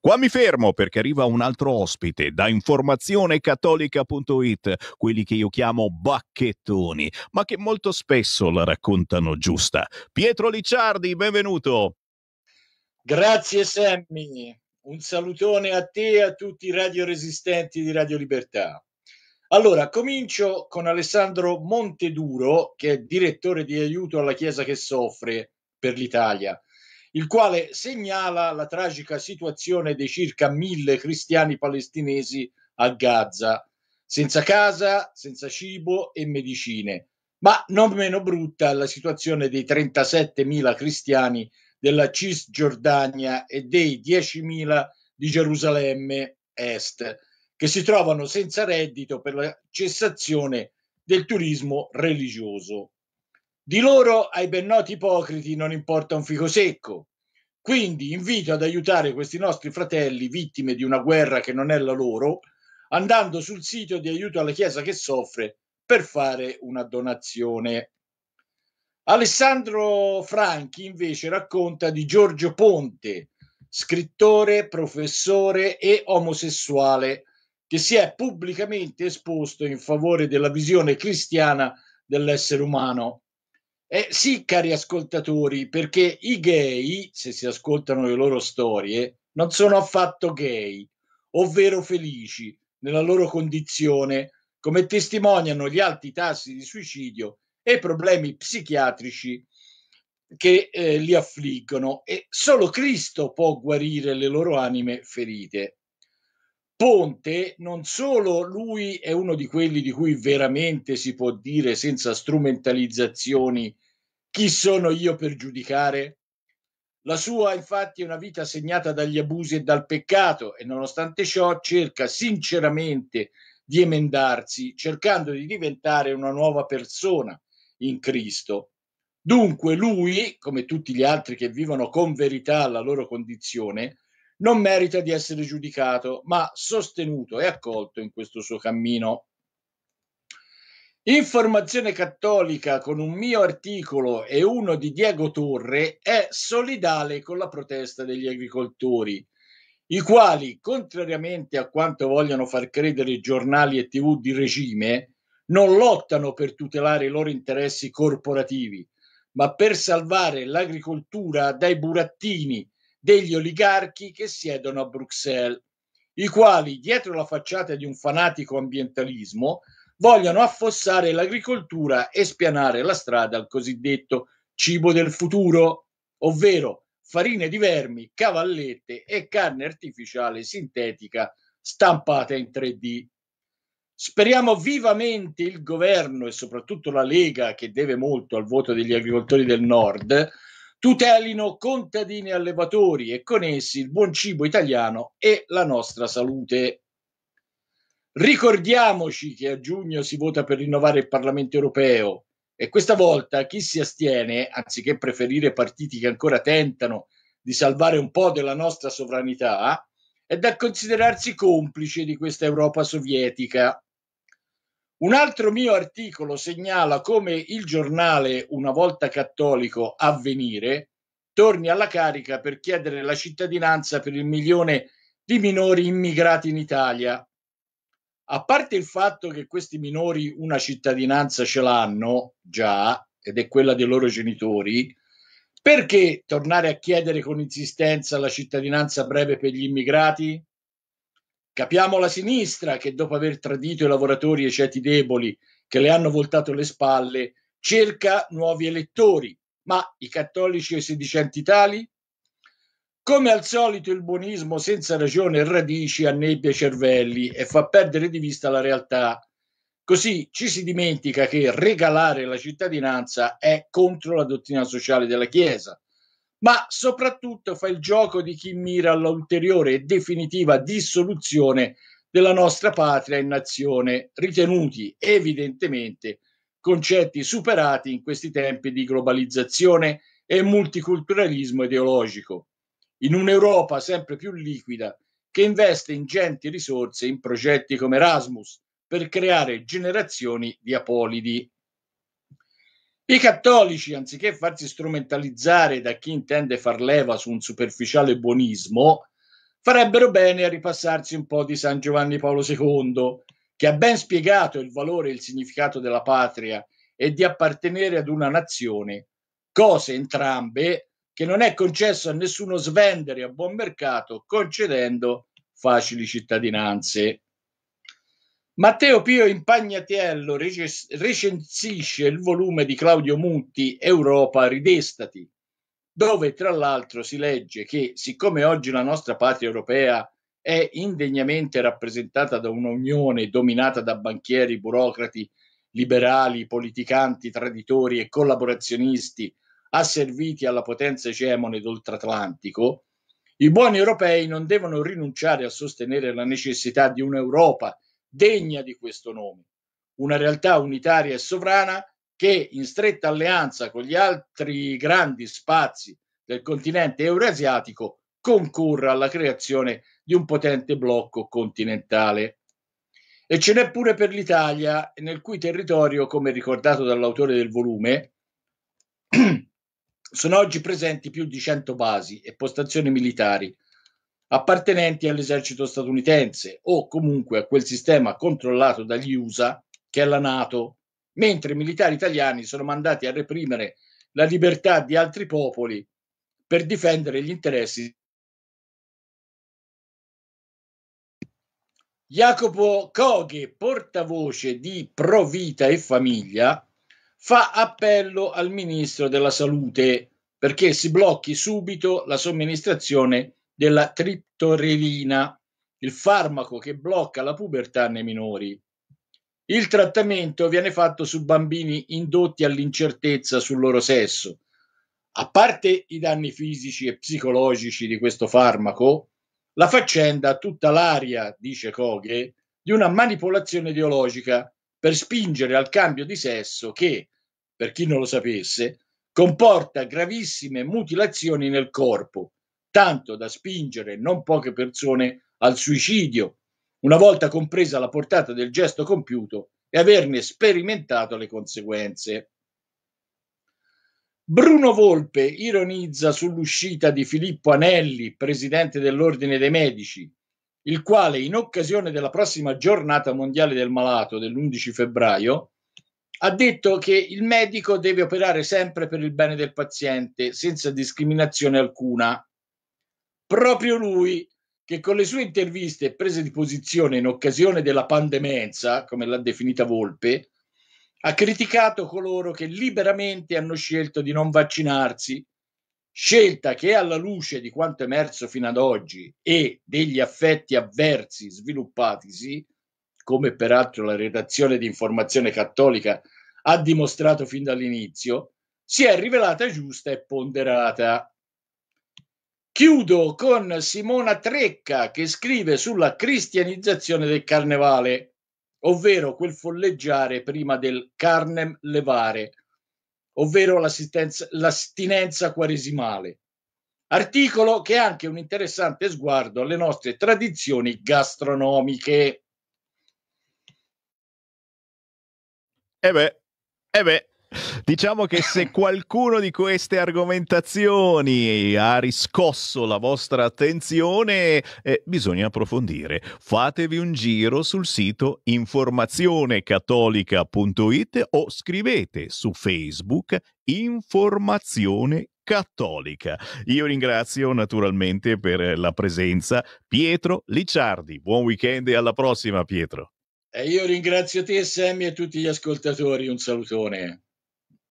Qua mi fermo perché arriva un altro ospite da informazionecattolica.it, quelli che io chiamo bacchettoni, ma che molto spesso la raccontano giusta. Pietro Licciardi, benvenuto. Grazie Sammy, un salutone a te e a tutti i radioresistenti di Radio Libertà. Allora, comincio con Alessandro Monteduro, che è direttore di aiuto alla Chiesa che soffre per l'Italia il quale segnala la tragica situazione dei circa mille cristiani palestinesi a Gaza, senza casa, senza cibo e medicine. Ma non meno brutta è la situazione dei 37.000 cristiani della Cisgiordania e dei 10.000 di Gerusalemme Est, che si trovano senza reddito per la cessazione del turismo religioso. Di loro ai ben noti ipocriti non importa un fico secco, quindi invito ad aiutare questi nostri fratelli vittime di una guerra che non è la loro, andando sul sito di aiuto alla Chiesa che soffre per fare una donazione. Alessandro Franchi invece racconta di Giorgio Ponte, scrittore, professore e omosessuale, che si è pubblicamente esposto in favore della visione cristiana dell'essere umano. Eh, sì, cari ascoltatori, perché i gay, se si ascoltano le loro storie, non sono affatto gay, ovvero felici nella loro condizione, come testimoniano gli alti tassi di suicidio e i problemi psichiatrici che eh, li affliggono e solo Cristo può guarire le loro anime ferite. Ponte non solo lui è uno di quelli di cui veramente si può dire senza strumentalizzazioni chi sono io per giudicare? La sua infatti è una vita segnata dagli abusi e dal peccato e nonostante ciò cerca sinceramente di emendarsi cercando di diventare una nuova persona in Cristo. Dunque lui, come tutti gli altri che vivono con verità la loro condizione, non merita di essere giudicato, ma sostenuto e accolto in questo suo cammino. Informazione cattolica con un mio articolo e uno di Diego Torre è solidale con la protesta degli agricoltori, i quali, contrariamente a quanto vogliono far credere i giornali e tv di regime, non lottano per tutelare i loro interessi corporativi, ma per salvare l'agricoltura dai burattini degli oligarchi che siedono a Bruxelles, i quali, dietro la facciata di un fanatico ambientalismo, vogliono affossare l'agricoltura e spianare la strada al cosiddetto cibo del futuro, ovvero farine di vermi, cavallette e carne artificiale sintetica stampata in 3D. Speriamo vivamente il governo e soprattutto la Lega, che deve molto al voto degli agricoltori del nord, tutelino contadini allevatori e con essi il buon cibo italiano e la nostra salute. Ricordiamoci che a giugno si vota per rinnovare il Parlamento europeo e questa volta chi si astiene, anziché preferire partiti che ancora tentano di salvare un po' della nostra sovranità, è da considerarsi complice di questa Europa sovietica. Un altro mio articolo segnala come il giornale, una volta cattolico, Avvenire, torni alla carica per chiedere la cittadinanza per il milione di minori immigrati in Italia. A parte il fatto che questi minori una cittadinanza ce l'hanno già, ed è quella dei loro genitori, perché tornare a chiedere con insistenza la cittadinanza breve per gli immigrati? Capiamo la sinistra che dopo aver tradito i lavoratori e i ceti deboli che le hanno voltato le spalle, cerca nuovi elettori. Ma i cattolici e i sedicenti tali? Come al solito il buonismo senza ragione e radici annebbia i cervelli e fa perdere di vista la realtà. Così ci si dimentica che regalare la cittadinanza è contro la dottrina sociale della Chiesa ma soprattutto fa il gioco di chi mira all'ulteriore e definitiva dissoluzione della nostra patria e nazione, ritenuti evidentemente concetti superati in questi tempi di globalizzazione e multiculturalismo ideologico, in un'Europa sempre più liquida che investe ingenti risorse in progetti come Erasmus per creare generazioni di apolidi. I cattolici, anziché farsi strumentalizzare da chi intende far leva su un superficiale buonismo, farebbero bene a ripassarsi un po' di San Giovanni Paolo II, che ha ben spiegato il valore e il significato della patria e di appartenere ad una nazione, cose entrambe che non è concesso a nessuno svendere a buon mercato concedendo facili cittadinanze. Matteo Pio Impagnatiello recensisce il volume di Claudio Mutti Europa Ridestati, dove tra l'altro si legge che siccome oggi la nostra patria europea è indegnamente rappresentata da un'unione dominata da banchieri, burocrati, liberali, politicanti, traditori e collaborazionisti asserviti alla potenza egemone d'oltratlantico, i buoni europei non devono rinunciare a sostenere la necessità di un'Europa degna di questo nome, una realtà unitaria e sovrana che, in stretta alleanza con gli altri grandi spazi del continente eurasiatico, concorra alla creazione di un potente blocco continentale. E ce n'è pure per l'Italia, nel cui territorio, come ricordato dall'autore del volume, sono oggi presenti più di 100 basi e postazioni militari, appartenenti all'esercito statunitense o comunque a quel sistema controllato dagli USA che è la Nato, mentre i militari italiani sono mandati a reprimere la libertà di altri popoli per difendere gli interessi. Jacopo Coghe, portavoce di Pro Vita e Famiglia, fa appello al ministro della Salute perché si blocchi subito la somministrazione della triptorelina, il farmaco che blocca la pubertà nei minori. Il trattamento viene fatto su bambini indotti all'incertezza sul loro sesso. A parte i danni fisici e psicologici di questo farmaco, la faccenda ha tutta l'aria, dice Koghe, di una manipolazione ideologica per spingere al cambio di sesso che, per chi non lo sapesse, comporta gravissime mutilazioni nel corpo, tanto da spingere non poche persone al suicidio, una volta compresa la portata del gesto compiuto e averne sperimentato le conseguenze. Bruno Volpe ironizza sull'uscita di Filippo Anelli, presidente dell'Ordine dei Medici, il quale in occasione della prossima giornata mondiale del malato dell'11 febbraio ha detto che il medico deve operare sempre per il bene del paziente, senza discriminazione alcuna proprio lui che con le sue interviste e prese di posizione in occasione della pandemenza, come l'ha definita Volpe, ha criticato coloro che liberamente hanno scelto di non vaccinarsi, scelta che alla luce di quanto emerso fino ad oggi e degli affetti avversi sviluppatisi, come peraltro la redazione di Informazione Cattolica ha dimostrato fin dall'inizio, si è rivelata giusta e ponderata. Chiudo con Simona Trecca che scrive sulla cristianizzazione del carnevale, ovvero quel folleggiare prima del carnem levare, ovvero l'astinenza quaresimale. Articolo che è anche un interessante sguardo alle nostre tradizioni gastronomiche. E eh beh, eh beh. Diciamo che se qualcuno di queste argomentazioni ha riscosso la vostra attenzione, eh, bisogna approfondire. Fatevi un giro sul sito informazionecattolica.it o scrivete su Facebook Informazione Cattolica. Io ringrazio naturalmente per la presenza Pietro Licciardi. Buon weekend e alla prossima Pietro. E io ringrazio te, Sammy, e tutti gli ascoltatori. Un salutone.